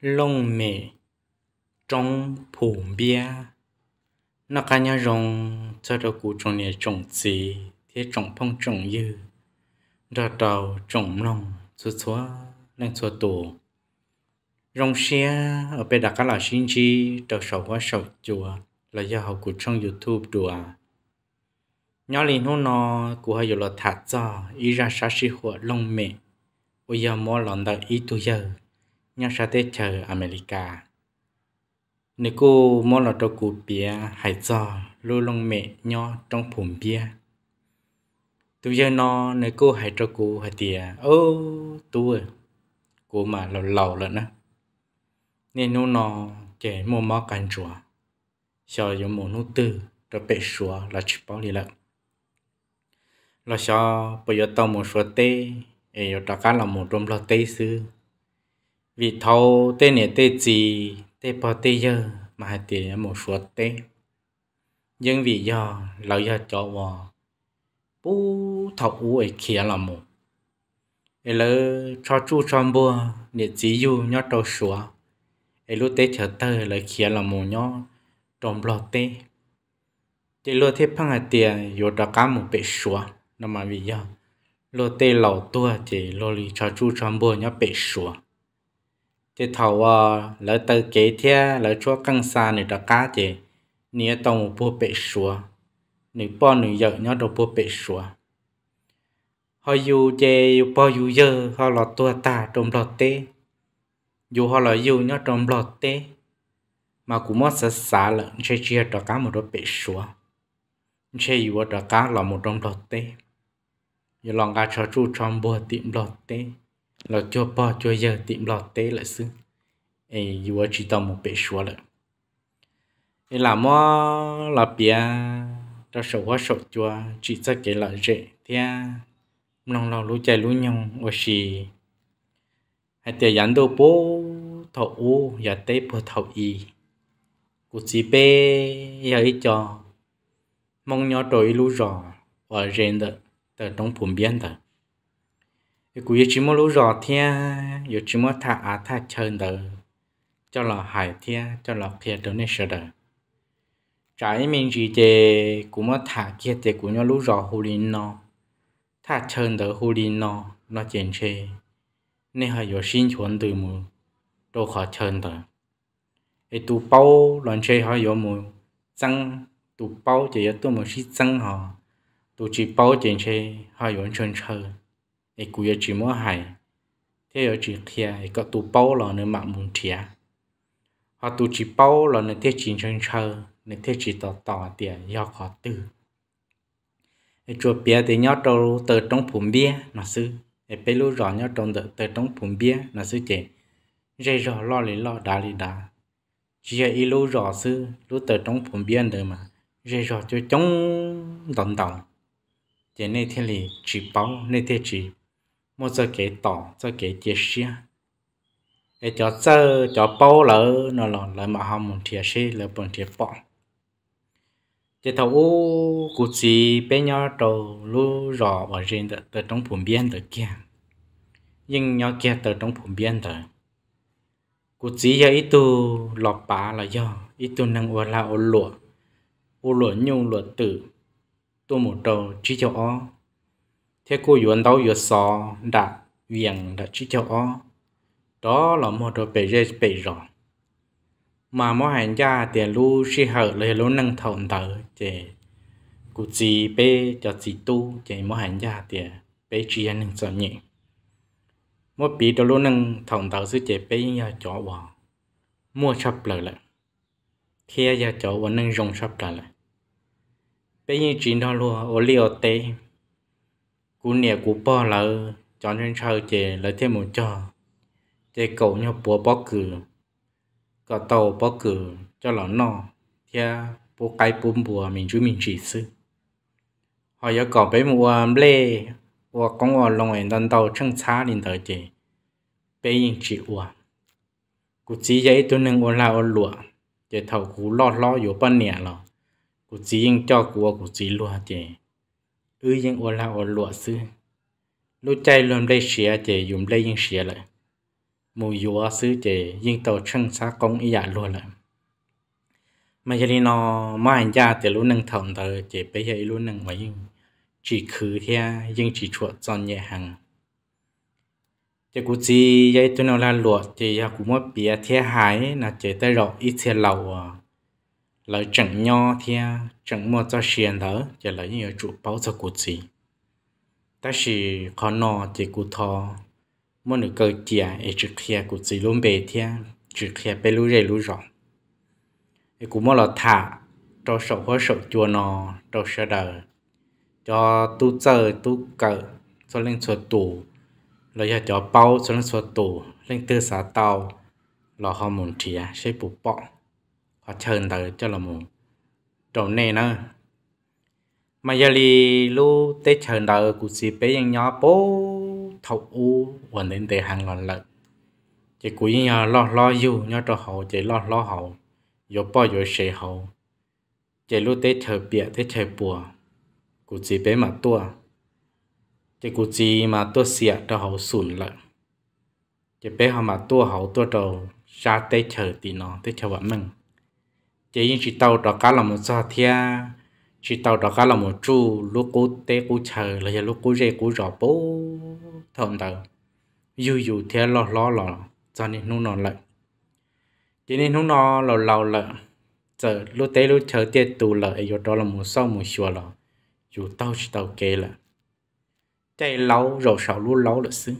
lông mề trong phủ bia nó cả nhà rồng cho đồ cụ trồng nhà trồng gì thế trồng phong trồng dư đào đầu trồng lòng xua xua lên xua tù rồng xe ở bên đặt cả là sinh chi đầu sầu quá sầu chùa là do học của trong youtube đùa nhỏ liền hôn nó của hai là thả cho ý ra sa si hụa lông mẹ bây giờ mua lòng đợi ý tu giờ ยังชาเตเชออเมริกาในกูมอลตกูเปียหายจอลูลงเมย่อต้องผุมเปียตัวเยนอในกูหายตกูหายเตียโอ้ตัวกูมาเราเหล่าแล้วนะเนี่ยนูนอเจมัวมอกันจัวชอยมูนูตื้อจะเป็ดชัวละชิปอลีละเราชอปยตอมูชัวเตเอยตะการละมูรวมเราเตซื้อ vì thâu tên này tên gì tên bao tên giờ mà hai tiền một số tên nhưng vì do lão giờ cho vào bú thọc u ấy kia là một ấy lỡ cho chú cho bùa để chỉ du nhớ đầu số ấy lúc tết chờ tới lại kia là một nhớ trong lọ tê thì lúa thế phăng hạt tiền rồi đã cá một bể số nó mà vì do lúa tê lẩu tua thì lúa lì cho chú cho bùa nhớ bể số thì thầu ờ, lỡ từ kế thia lỡ chúa căng xa nửa đó cá chị nửa tông bùa bệ sủa nửa bò nửa dở nhớ đồ bùa bệ sủa họ dù chê dù bò dù dơ họ lọ tua ta trong lọ tê dù họ lọ dù nhớ trong lọ tê mà cũng mất sợ xả lợn chê chia đó cá một đồ bệ sủa chê dù đó cá là một trong lọ tê dù lòng cá cho chú trong bùa tiệm lọ tê lo cho po cho giờ tìm lo tế lại xứ ấy vừa chỉ tao một bể xóa lại ấy là mo là bia ra sổ hóa sổ chua chỉ ra cái lợi rễ thì lòng lòng lú chạy lú nhung ở xì hay tiền dán đồ bố thầu u và tế bố thầu y cụ chỉ bê giờ ít cho mong nhỏ trời lú rò ở rèn đợt tờ trong phùm biên đợt cú yêu chỉ mua lúa rò thia yêu chỉ mua thả à thả chơi đờ cho lọ hải thia cho lọ kia đồ này sợ đờ trái mình chỉ chè cú mua thả kia chè cú nhau lúa rò hồ linh nó thả chơi đờ hồ linh nó nó chèn chê nên họ yêu xin chuẩn từ mù đồ khó chơi đờ ai tụ bao lần chơi họ yêu mù tăng tụ bao chỉ yêu tụ mù chỉ tăng họ tụ chỉ bao chèn chê họ yêu chơi chơi ไอ้กูยจีมัวหายเที่ยวจีเทียไอ้ก็ตูเป้าหลอเนื้อหมักมุนเทียพอตูจีเป้าหลอเนื้อเที่ยจีเชิงเชอเนื้อเที่ยจีต่อต่อเตียยอขอตื้อไอ้จัวเปียเตียยอดตัวเติร์ดตรงผุมเบี้ยนะซื้อไอ้ไปรู้รอยอดตรงเติร์ดตรงผุมเบี้ยนะซื้อเจเจรอรอเลยรอดาลีดา chỉ là ít lú rõ sư lú tờ trong phun biển đời mà rồi rõ cho chống đồng đồng thế này thế này chỉ bảo này thế chỉ một giờ kế tỏ cho kế chia sẻ để cho giờ cho bao lỡ nó lỡ lỡ mà họ muốn chia sẻ lỡ muốn chia bỏ chỉ thầu u cụ chỉ bé nhỏ trâu lu rò và riêng từ từ trong vùng biên từ kia nhưng nhỏ kia từ trong vùng biên từ cụ chỉ giờ ít tu lọp bá là do ít tu năng ô la ô lụa ô lụa nhung lụa tử tu một trâu chỉ cho ó thế cô yuan đâu yuan so đã viền đã chỉ cho ó đó là một đồ bể rê bể rõ mà mỗi hành gia tiền lu si hở lời lu năng thòng tờ chỉ cụ gì bê cho chỉ tu chỉ mỗi hành gia tiền bê chỉ năng sợ nhỉ mỗi bị đồ lu năng thòng tờ sư chè bê nhà chó vào mua sắp lời lại khi nhà chó vào năng rong sắp trả lại bê như chỉ đó luôn ô liu tê cú nè cú bò là cho nên sao chè là thêm một trò chè cầu nhau bò bó cử có tàu bó cử cho nó nọ thia bố cái bún bùa mình chú mình chỉ sư họ giờ có bé mua lê và con ở lòng em đang tàu chân xa lên tới chè bé nhìn chị ua cú chỉ giấy tôi nâng ôn lao lụa chè thầu cú lo lo yếu bên nè lọ cú chỉ yên cho cú cú chỉ lụa chè อือยังอละอหลวซื้อลูใจรวมได้เสียเจยุมได้ยิ่งเสียเลยมูยัวซื้อเจยิ่งเตช่างซากงอีหยาลัวเลยมาเจลีนอมาอันยาแต่รู้นังทอมเตอเจไปเฮรู้นังไว้ยิ่งจีคือเทียยิ่งจีชวจอนเยหังจะกูจียายตัวนอลาหลวดเจยากูมอเปียเทียหายนะเจแต่รออีเทียเหล่า lợi chẳng nho thì chẳng mua cho xiên thở chỉ lấy nhiều chủ bao cho cụ gì ta chỉ khó nọ chỉ cụ thọ mỗi nửa cơ chia để trực kia cụ gì luôn bề thì trực kia bề lú rề lú rộng thì cụ mua là thả cho sổ hóa sổ chùa nó cho sơ đờ cho tu chờ tu cờ cho lên sổ tủ lời cho bao cho lên sổ tủ lên tư xã tàu là họ muốn chia sẽ bù bọng họ chờn tới cho là mù trộn này nữa, mà giờ li lu tê chờn tới cụ sĩ bé yang nhỏ bố thầu u hoàn đến tê hàng lần lợt chỉ cụ nhỏ lo lo yêu nhỏ cho hậu chỉ lo lo hậu yo bỏ yo sẽ hậu chỉ lu tê chờ bịa tê chờ bùa cụ sĩ bé mà tua chỉ cụ sĩ mà tua xịa cho hậu sùn lợt chỉ bé họ mà tua hậu tua trầu ra tê chờ thì nó tê chờ chỉ những chỉ tàu đó cá là một sao thia chỉ tàu đó cá là một chu lúc cố té cố chờ là giờ lúc cố dê cố rõ bố thầm tàu dù dù thế lo lo lo cho nên nó nó lại cho nên nó nó lo lo là giờ lúc té lúc chờ tiệt tù là ấy đó là một sao một chùa là dù tàu chỉ tàu kê là chạy lâu rồi sau lúc lâu là xứ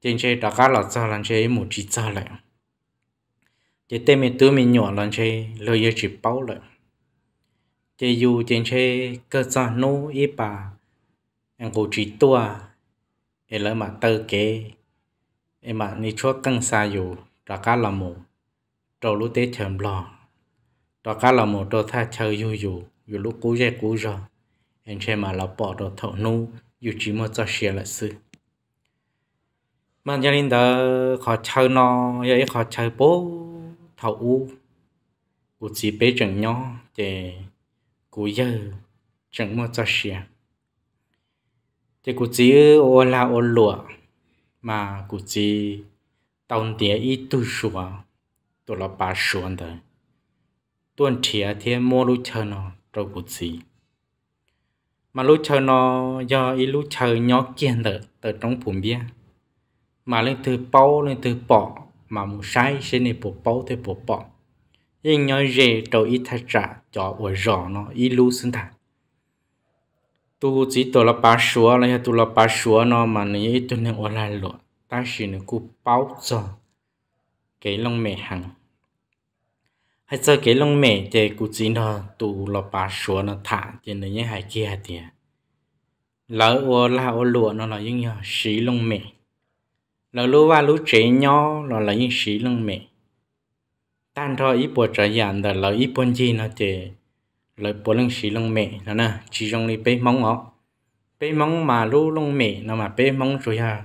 trên chơi đó cá là cho làm chơi một chỉ sao lại chỉ tên mình tứ mình nhỏ lần chơi lời giờ chỉ bao lần chỉ dù trên chơi cơ sở nô y bà anh cố chỉ tua em lỡ mà tơ kế em mà ni chúa căng xa dù ra cá là mù trâu lũ tế chầm lo, ra cá là mù trâu tha chơi dù dù dù lũ cú dây cú rồi anh chơi mà là bỏ đồ thầu nô dù chỉ mua cho xe là sư mà gia đình đó khó chơi nó vậy khó chơi bố thầu u u chỉ bé chẳng nhỏ để cú giờ chẳng mua cho xia để cú chỉ ô la ô lụa mà cú chỉ tông địa ít tu sửa tôi là bà sửa đời tuần thìa thì mua lúc chờ nó rồi cú chỉ mà lúc chờ nó do ít lúc chờ nhỏ kiên đợi từ trong phụng bia mà lên từ bao lên từ bỏ mà mù sai sẽ nè bộ bao thế bộ bọ nhưng nhớ rẻ đầu ít thay trả cho ở rõ nó ít lưu sinh thả tu chỉ tổ là ba số là tu là ba số nó mà nó ít tu nên ở lại lộ ta chỉ nó cú bao giờ cái lông mẹ hàng hay cho cái lông mẹ thì cú chỉ nó tu là ba số nó thả thì nó như hai kia thì lỡ ở lại ở lộ nó là những nhỏ xí lông mẹ là lúa và lúa trẻ nhỏ là là những sĩ lăng mẹ tan cho ít bộ trở dàn là là ít bốn gì nó chỉ là bộ lăng sĩ lăng mẹ là nè chỉ trong đi bé mong ngó bé mong mà lúa lăng mẹ nó mà bé mong rồi ha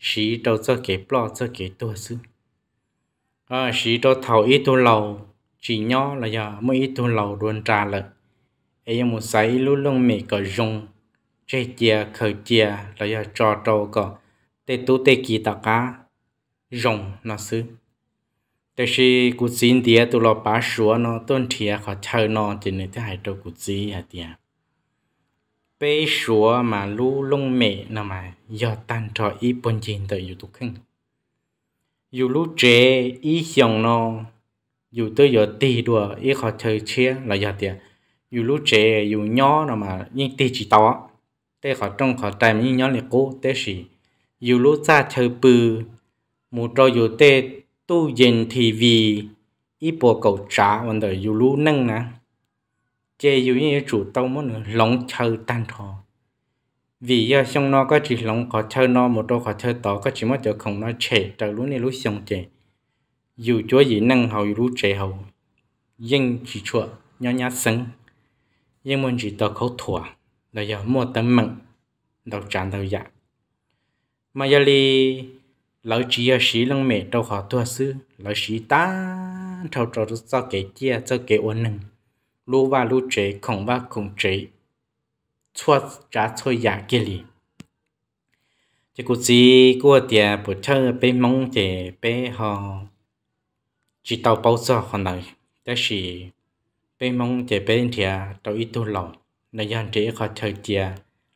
sĩ đâu cho cái lo cho cái tua sư à sĩ đâu thầu ít tua lầu chỉ nhỏ là giờ mới ít tua lầu đồn trà lợi em một sấy lúa lăng mẹ có dùng chơi chia khởi chia là giờ trò trâu có tê tu tê kỳ tà cá rồng nó sư tê si cụ xin tía tu lo bá súa nó tôn thịa khó chơi nó trên nên thế hải trâu cụ xí hả tía bê súa mà lú lông mẹ nó mà do tan trò ý bôn chinh tới dù tu khưng dù lú trẻ ý xong nó dù tới giờ tì đùa ý khó chơi chia là do tía dù lú trẻ dù nhỏ nó mà nhưng tì chỉ to tê khó trong khó trai nhưng nhỏ này cố tê sĩ dù lô xa thơ bư, mù trò dù tê tu dền thì vì ít bộ cầu trả còn đời dù lú nâng nè chê dù như chủ tông muốn lòng chờ tan thò vì giờ xong nó có chỉ lòng có chờ nó một đôi có chờ tỏ có chỉ mất chờ không nó chê chờ lú này lú xong chê dù chúa gì nâng hầu dù lú chê hầu nhưng chỉ chua nhỏ nhá sưng nhưng muốn chỉ tỏ khẩu thua là giờ mua tấm mặn đầu tràn đầu dạng มายาลีเราชีอาสีลังเมตราขอตัวซื้อเราชีตาเท่าเราเจ้าเกเจียเจ้าเก๋อวนหนึ่งรู้ว่ารู้เจของว่าคงเจชั่วจะชั่วยากเกลีจะกูจีกูเดียปวดเธอไปมองเจไปหอจิตเอาเป้าซอคนไหนแต่สิไปมองเจไปเถียตัวอีตัวหล่อในยันเจขอเธอเจีย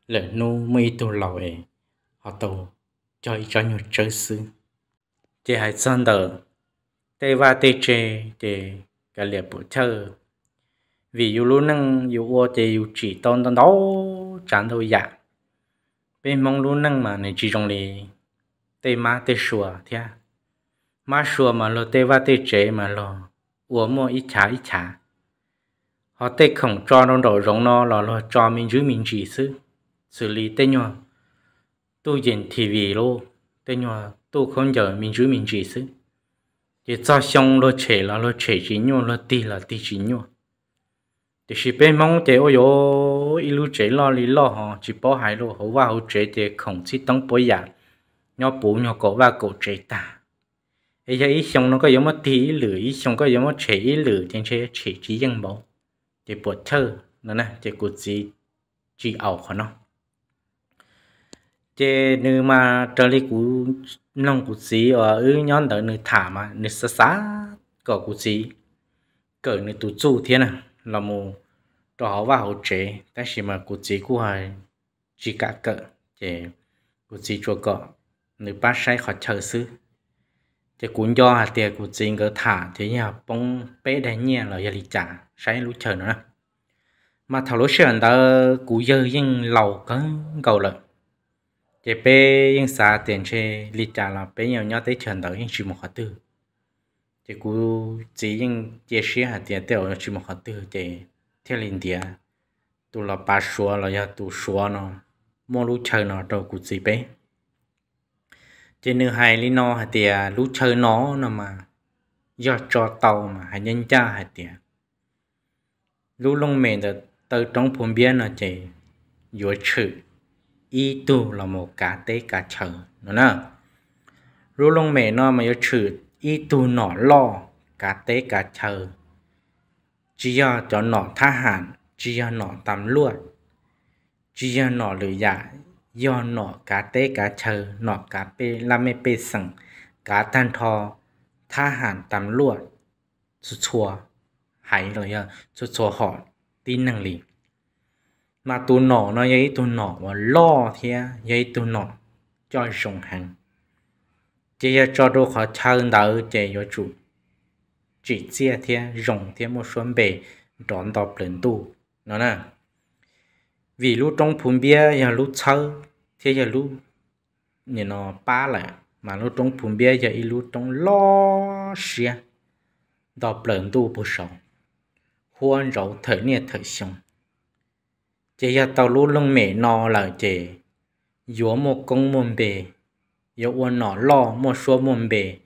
เหลือนู้ไม่ตัวหล่อเองขอตัว cho cho nhiều chơi sư thì hãy sơn đờ tê va tê chê tê cả liệp bộ thơ vì dù luôn năng dù ô tê dù chỉ tôn tôn đó chẳng thôi dạ bên mong luôn năng mà này chỉ trong này tê má tê sùa thế má sùa mà lo tê va tê chê mà lo ủa mua ít chả ít chả họ tê không cho nó đổ rộng nó là lo cho mình giữ mình chỉ sư xử lý tê nhau tôi nhìn TV lô thế nhưng tôi không giờ mình chú mình chỉ xứ chỉ cho xong lo chế là lo chế chỉ nhau lo tì là tì chỉ nhau thì chỉ bên mong thế ôi yo ít lúc chế lo lý lo họ chỉ bỏ hai lo hậu và hậu chế thì không chỉ tăng bảy, giả nhỏ bố nhỏ cổ và cổ chế ta ấy giờ ít xong nó có giống một tí lửa ít xong có giống một chế ít lửa trên chế chế chỉ dân bảo thì bột thơ nó nè thì cụt gì chỉ ảo khó nó chế nữ mà trở lại cú nông cú xí ở ờ, ư nhon đỡ nữ thả mà nữ xa xa cỡ cú xí cỡ nữ tụ chủ thế à là mù trò họ vào hỗ trợ ta chỉ mà cú xí cú hay chỉ cả cỡ chế cú xí cho cỡ nữ ba sai khỏi chờ sư chế cuốn do hạt tiền cú xí cỡ thả thế nhà bông bé đánh nhẹ là gia lý trả sai lúc chờ nữa mà thảo lối sườn ta cú dơ nhưng lầu cỡ cầu lợi chế bé yên xa tiền chế lì trả là bé nhiều nhau tới trường đầu yên chỉ một khóa tư chế cú chỉ yên chế sĩ hạt tiền tiêu là chỉ một khóa tư chế theo liền tiền tu là ba số là do tu số nó mua lú chơi nó đâu cú chỉ bé chế nữ hai lì nó hạt tiền lú chơi nó nó mà do cho tàu mà hạt nhân cha hạt tiền lũ lông mềm được từ trong phun bia nó chế dối chữ อีตูลมกาเตกาเชอร์นะนะรู้ลงเมนอมาโยชื่ออีตูหนอล่อกาเตกาเชอร์จียอจอหนอทหารจียาหนอตำรวจจียาหนอหรือยายอนหนอกาเตกาเชอร์หนอกาเปลาไมเปสังกาทันทอทหารตำรวจสุดชัวหายเลยอะสุดชัวหอดตีนังลี mà tu nọ nó giấy tu nọ mà lo thì giấy tu nọ cho dùng hàng chỉ cho đồ khó chân đỡ chỉ cho chủ chỉ chia thì dùng thì một số bề đón đọc lên tu nó nè vì lúc trong phun bia giờ lúc chơi thì giờ lúc như nó ba lại mà lúc trong phun bia giờ lúc trong lo xia đọc lên tu bổ sống huân rậu thời niệm thời xong chỉ ya tàu lú lông mẹ nò là chỉ yếu một công mồm bề yếu uốn nọ lo một số mồm bề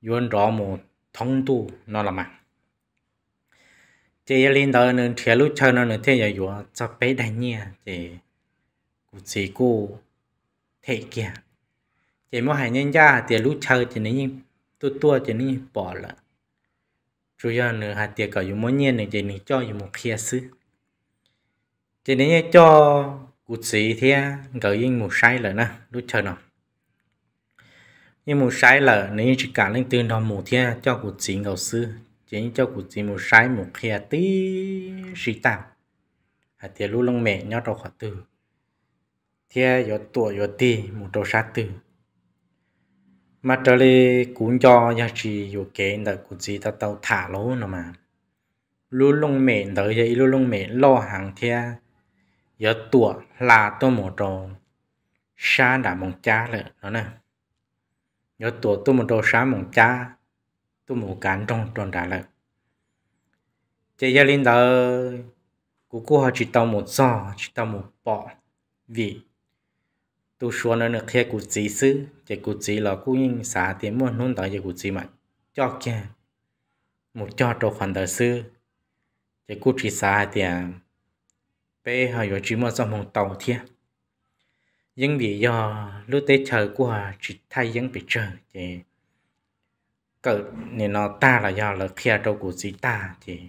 yếu rõ một thông tu nó là mạng chỉ ya lên đó nên thiệt lúc chơi nó nên thế ya yếu cho bé đại nhia chỉ cụ chỉ cụ thế kia chỉ mua hàng nhân gia thì lúc chơi chỉ nên tu tu chỉ nên bỏ lại chủ yếu nữa hạt tiệc cả dùng mỗi nhiên này thì nên cho dùng một kia xứ chỉ nên cho cụt sĩ thì gửi in một sai lợn nè lúc chờ nào nhưng một sai là nếu chỉ cả lên tiền đó một thì cho cụt sĩ ngầu sư chỉ cho cụt sĩ một sai một kia à tí sĩ tạo à thì lúc lông mẹ nhau đầu khỏi từ thì có tuổi có tí một đầu sát từ mà trở lại cũng cho giá trị có kế là cụt sĩ ta tàu thả lỗ nữa mà lúc lông mẹ tới vậy lúc lông mẹ lo hàng thì giờ tuổi là tôi một trò xa đã mong cha rồi, nó nè giờ tuổi tôi một trò xa mong cha tôi một cán trong tròn đã lại chị gia linh đời của cô họ chỉ tao một giò chỉ tao một bọ vì tôi xuống nó được khi cụ chỉ sư chỉ cụ chỉ là cụ nhìn xả tiền mua nôn tới chỉ cụ chỉ mà cho kia một cho trâu khoản đời sư chỉ cụ chỉ xả tiền bây họ có chỉ một dòng mong tàu thiên nhưng vì do lúc tới chờ của chỉ thay những bị chờ thì cỡ nên nó ta là do là kia đâu của gì ta thì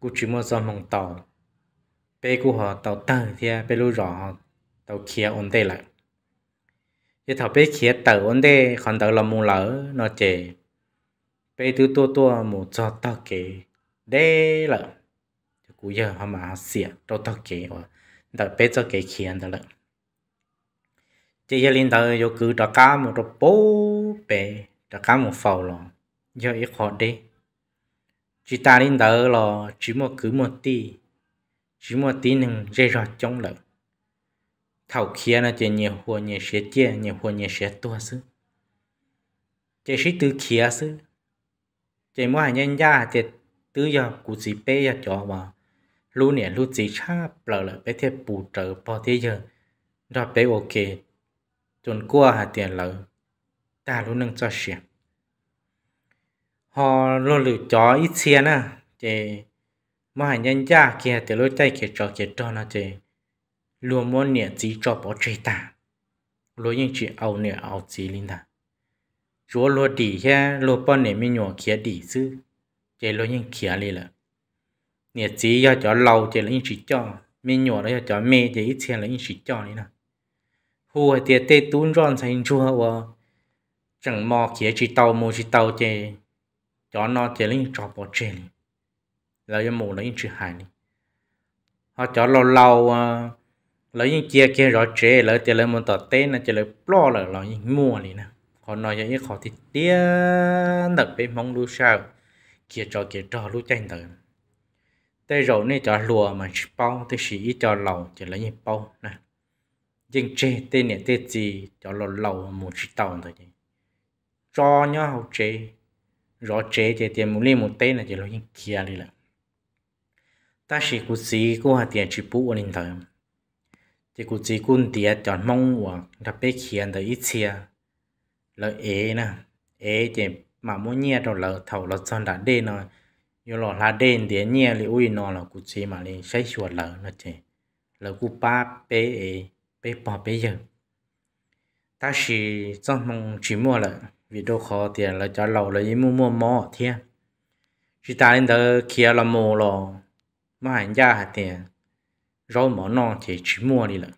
cũng chỉ một dòng mong tàu bây của họ tàu tờ thì bây lúc rõ tàu kia ổn định lại cái thảo bé kia tàu ổn định còn tàu là mù lỡ nó chỉ bây thứ tua tua mù cho tao kể đây lợn u giờ họ mà xịa trâu tóc kì và đợi bé cho kì khiến đó lận chỉ giờ linh đời vô cứ trả cá một trâu bố bé trả cá một phẩu lọ giờ ít khó đi chỉ ta linh đời lọ chỉ một cứ một tí chỉ một tí nừng dây rọt trong lợn thảo kia là chỉ nhiều hồ nhiều sẽ chia nhiều hồ nhiều sẽ tua sư chỉ sĩ từ kia sư chỉ mua hàng nhân gia chỉ tứ giờ cụ sĩ bé giờ cho vào lúc nè lúc chỉ cha bờ là bé thế bù trợ bỏ thế giờ đó bé ok chuẩn qua hạt tiền lợ ta lúc nâng cho xịt họ lo chó ít xe nè chị mà hành nhân gia kia thì lối tay kia cho kia cho nó chị luôn nè chỉ cho bỏ chơi ta lối những chị ao nè ao chỉ linh ta chúa lo đi ha lo bao nè mi nhỏ kia đi chứ chị lối những kia li là nhà chỉ do cho lâu thì là những chỉ cho mẹ nhỏ đó cho mẹ thì ít tiền là những chỉ cho này nè hùa thì tê tún rón thành chua và chẳng mò kia chỉ tàu mua chỉ tàu thì cho nó thì là cho trò bỏ trên là những mù là những chỉ hại này họ cho lâu lâu ờ, lấy những kia kia rõ chế lấy thì lấy một tờ tên là chỉ lấy lo là lấy những mua này nè Còn nói những khó thì tiếc đặc biệt mong lu sao kia trò kia trò lu tranh tới tới rồi này cho lùa mà bao tới xí cho lầu cho lấy nhìn bao nè nhưng chế tên này tên gì cho lầu lầu một chiếc tàu thôi chứ cho nhá hậu chế rõ chế chế tiền một liên một tên là chỉ lấy nhìn kia đi là ta chỉ cú xí cú hạt tiền chỉ bù lên thôi chỉ cú xí cún tiền chọn mong hoặc đặc biệt khiến tới ít chia lợi ế nè ế chỉ mà muốn nhẹ rồi lỡ thầu lỡ son đã đê rồi yo lo la den de nia li ui no la ku chi ma li sai shu la na che la ku pa pe e pe pa pe ye ta shi zang mong chi mo la video kho tiền là cho lâu là yi mu mu mo thia chỉ ta lên đó kia là mồ lo mà hành gia hạt tiền rồi mỏ non chỉ chỉ mua đi là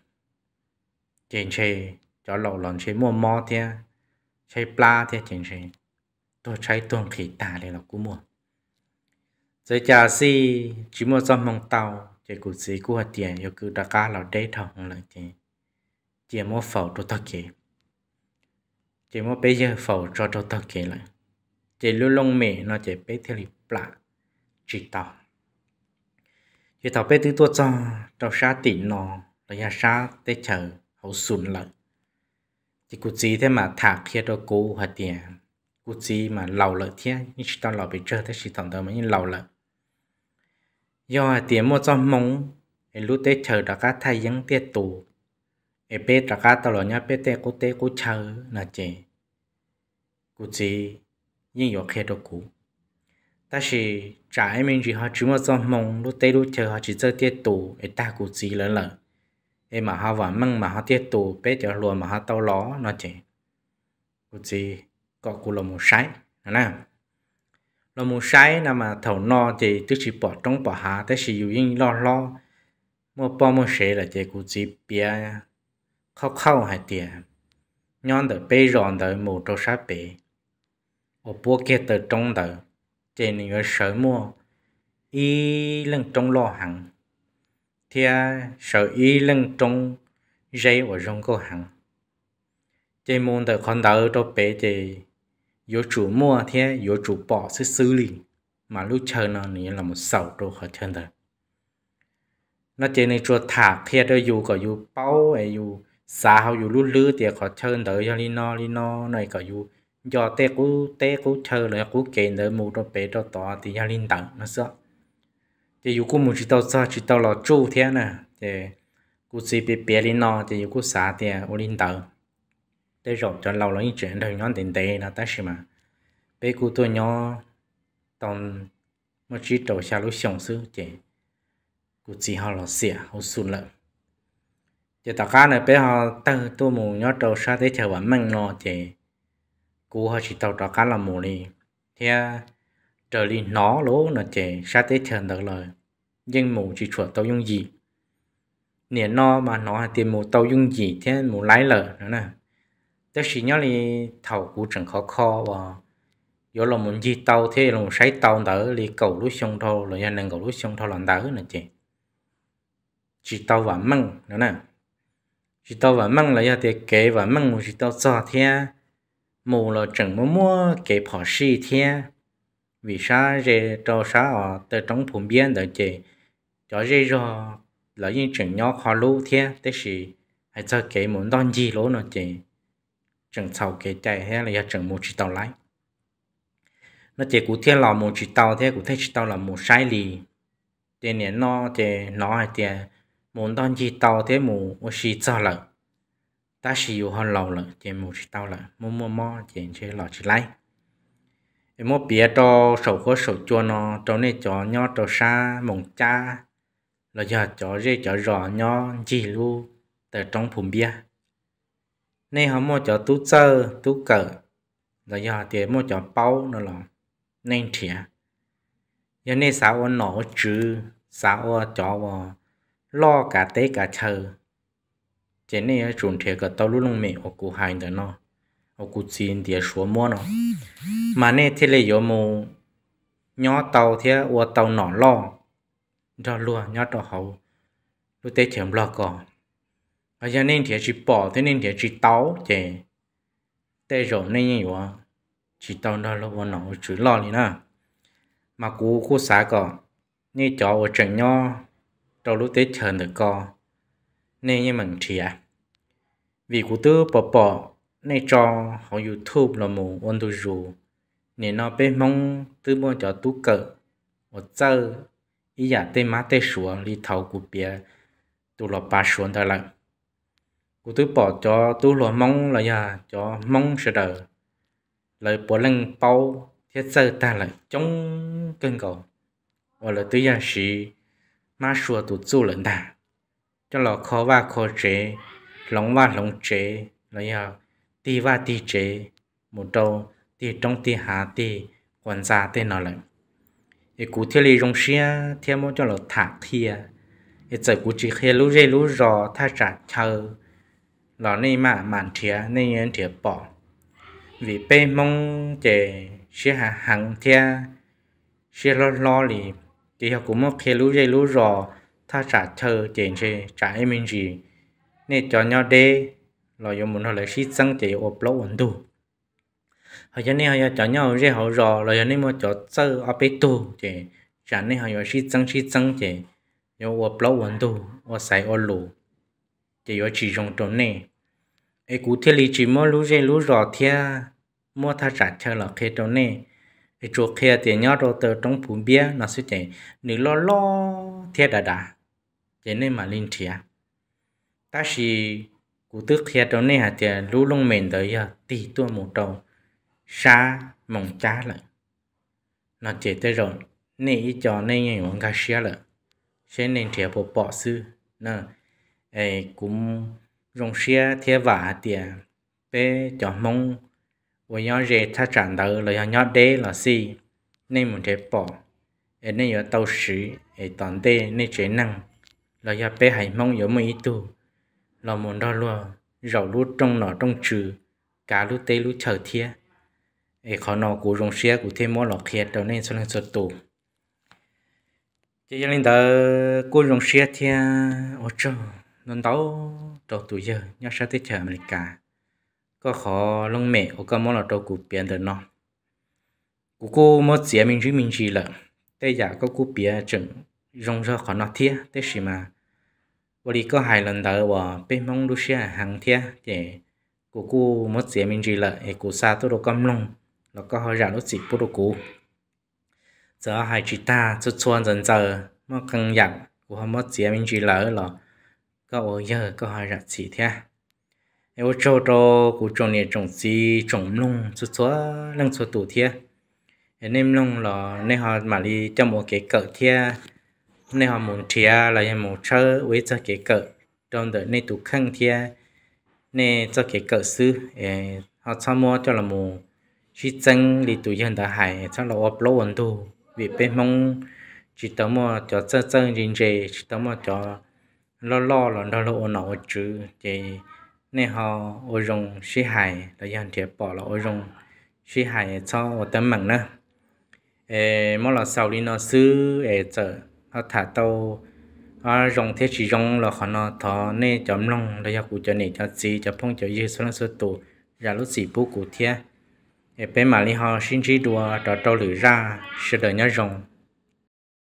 tiền chơi cho lâu lần chơi mua mo thia chơi pla thia tiền chơi tôi chơi tuần khí ta đây là cú mua giờ cha si chỉ một dòng mong tàu chỉ cụ sĩ cụ hạt tiền yêu cứ đã cá lão đế thòng là chỉ chỉ một phẩu đồ tắc kì chỉ một bây giờ phẩu cho đồ tắc kì là chỉ lưu lông mẹ nó chỉ bé theo lịch plạ chỉ tàu chỉ tàu bé thứ tua cho tàu xa tỉ nó là nhà xa tê chờ hậu sùn lợn chỉ cụ sĩ thế mà thả khi đó cụ hạt tiền cụ sĩ mà lầu lợn thế như chỉ tao lầu bị chơi thế chỉ tao đâu mà như lầu do tiếng mua cho mong em lúc tết chờ đã cá thay những tiết tù em bé đã cá tao lo nhá bé tê cô tê cô chờ là chị cô chị nhưng yo khe đâu cũ ta sẽ trả em mình chỉ họ chỉ mua cho mong lúc tết lúc chờ họ chỉ chơi tiết tù em ta cô chị lớn lớn em mà họ vẫn mong mà họ tiết tù bé chờ luôn mà họ tao lo là chị cô chị có cô là một sai nè lo mu sai nà mà thầu no thì tức chỉ bỏ trong bỏ hà thế chỉ yêu yên lo lo mua bao mua xe là chỉ cụ chỉ bia khóc khâu hay tiền nhon đợi bê ròn đợi mù trâu sát bể ở bố kia tờ trong đợi chỉ nữa sợ mua y lưng trong lo hẳn thì sợ y lưng trong dây ở trong cô hẳn chỉ muốn đợi con đợi trâu bể thì chủ mua chủ bỏ sẽ xử lý mà lúc chờ nó này là một sầu đồ khó chân thật nó chỉ nên cho thả thế đó dù có dù bao ấy dù xa hầu dù lúc lứa thì khó chân đỡ cho li nó li nó này có dù do té cú té cú chờ là cú kể đỡ mù đó bé đó to thì cho linh tặng nó sợ thì dù cú muốn chỉ tao sao chỉ tao là chủ thế nè thì cú chỉ bị bé li nó thì dù cú xả thì ô linh tặng để rộng cho lâu lâu chuyện đời nhóm tiền tệ là ta xí mà bé cụ tôi nhỏ tòn mà chỉ trầu xa lúc xong sư chị cụ chỉ họ là xe, họ sụn lợn chị tao cá này bé họ tao tôi mù nhỏ trầu xa thế chờ vẫn mang nó chị cụ họ chỉ tao tao cá là mù đi thế trở lên nó lỗ là chị xa thế chờ được lời nhưng mù chỉ chuột tao dùng gì nè nó mà nó tiền mù tao dùng gì thế mù lái lợn nữa nè đó chỉ nhớ là thầu của trường khó kho và giờ là muốn gì tàu thế là muốn sấy tàu đỡ thì cầu lúa sông thâu rồi nhân nên cầu lúa sông thâu làm đỡ nè chị chỉ tàu và măng nữa nè chỉ tàu và măng là giờ thì kế và măng muốn chỉ tàu cho thế mù là chẳng mua mua kế bỏ xì thế vì sao rê cho sao ở từ trong vùng biên đó chị cho rê rồi là những chuyện nhỏ khó lúa thế thế thì hãy cho cái muốn đón gì lúa nè chị chẳng sau cái chạy hay là chẳng một chỉ tàu lái nó chỉ cụ thiên là một chỉ tàu thế cụ thấy chỉ tàu là một sai lì tiền này nó thì nó hay tiền muốn đón chỉ tàu thế mù một chỉ cho là ta sử dụng hơn lâu là chỉ một chỉ tàu là mua mua mua chỉ chơi là chỉ lái em mua bia cho sầu khó sầu chua nó cho nên cho nhỏ cho xa mong cha là giờ cho dễ cho rõ nhỏ chỉ lu từ trong phùng bia nên họ mua cho tú sơ tú cờ rồi giờ thì mua cho bao nó là nên thiệt giờ nên sao ở nổ chứ sao ở cho vào lo cả tế cả chờ chỉ nên chuẩn thiệt cả tàu lúc lúc mẹ ở cụ hành đó nó ở cụ xin thì số mua nó mà nên thế này giờ mua nhỏ tàu thì ở tàu nọ lo cho luôn nhỏ tàu hậu lúc tế chém lo còn bây nên thì chỉ bỏ thế nên thì chỉ táo chè tê rồi nên như chỉ tao đó là bọn nó chữ đi nè mà cú cú xả cỏ như chó ở trận nho đầu lúc tết chờ được co nên như mình thì vì cú bỏ bỏ nên cho họ youtube là mù ôn nên nó bé mong tư bọn chó tu cỡ ở chơi ý giả tê má tê sủa đi thầu của bia tụ lọ ba xuống thôi lận cụ tứ bỏ cho tôi lo mong là nhà cho mong sẽ đỡ lời bỏ lăng bao thiết sơ ta lại chống cơn cầu và lời tôi nhà sĩ mà sửa tụ du lợn ta, cho lò khó và khó chế lóng và lóng chế là nhà ti và ti chế một đầu ti trong ti hạ ti quan gia tên nó lại cái cụ thiết lý rong xe thiết một cho lò thả thia cái giờ cụ chỉ khi lú rê lú rò thay trả chờ lò nên mà màn thía nên yên thía bỏ vì bê mong chè sẽ hạ hàng thía sẽ lo lo lì thì họ cũng một khi lú dây lú rò tha trả thơ chèn chè trả em mình gì nên cho nhau đê lò do muốn họ lại xí xăng chè ốp lỗ ổn đủ họ cho nên họ cho nhau dây họ rò lò cho nên mà cho sơ ở bên tu chè trả nên họ xí xăng xí xăng chè do ốp lỗ ổn đủ ở sai ở lù chỉ có chỉ trong trốn này cái cụ thể là chỉ mỗi lú dây lú rõ thì, mỗi tha trả theo là khi trốn này cái chỗ kia thì nhớ đồ tờ trong phủ bia nó sẽ chạy nữ lo lo thì đã đã thế nên mà linh thia ta chỉ cụ tức thia trốn này hạt thì lú long mềm tới giờ tỷ tua một đầu xa mỏng chá lại nó chỉ tới rồi nên ý cho nên người muốn cái xe lại sẽ nên thia bộ bỏ sư nè hay cũng rong xia thế vả tiề bé cho mong với nhau rể ta tràn đầu là nhau đế là si nên muốn chế bỏ nên giờ tàu sử để toàn đế nên chế năng là giờ bé hay mong giờ mới tu là muốn đó luôn rầu lú trong nọ trong trừ cả lú tê lú chờ thiê ấy khó nọ của rong xia của thêm mỏ lọ khét đầu nên xuân sụt tù chỉ cho nên đó cô rong xia thiê ở chỗ nón tàu trâu tuổi giờ nhớ sẽ tới chờ mình cả có khó lông mẹ ô cơ món là trâu cụ biển được non cụ cô mất dễ mình chỉ mình chỉ là tây giả có cụ biển chuẩn rong ra khó nó thiệt tây gì mà và đi có hai lần đầu và bên mong đôi xe hàng thiệt để cụ cô mất dễ mình chỉ là cụ xa tôi đâu cầm lông là có hơi giả lúc gì bút đồ cụ giờ hai chị ta chút xuân dần giờ mà cần dặn của họ mất dễ mình chỉ lỡ là cậu ở giờ có hỏi rạch gì thế em cho cho cụ trồng này trồng gì trồng lông số số lông số tủ thế nên lông là nên họ mà đi cho một cái cỡ thế nên họ muốn thia là em muốn chơi với cho cái cỡ trong đợt nên tủ khăn thế nên cho cái cỡ em họ cho mua cho là một chỉ chân đi tụ dân đã hại cho là ốp lỗ ẩn tù vì bên mong chỉ tao mua cho chân chân riêng rề chỉ tao mua cho lo lo là đó là ôn nó chữ thì nên họ ở rồng xí hải là dân thiệp bỏ là ôi rồng xí hài cho ở tấm mảng nữa ê mà là sau đi nó xứ ê chợ nó thả tàu ở rồng thế chỉ rồng là họ nó thọ nên chấm lòng là dân cụ cho này cho gì cho phong cho gì số là số tù ra lúc gì bố cụ thế ê bên mà đi họ xin chỉ đùa cho tàu lửa ra sẽ đợi nhớ rồng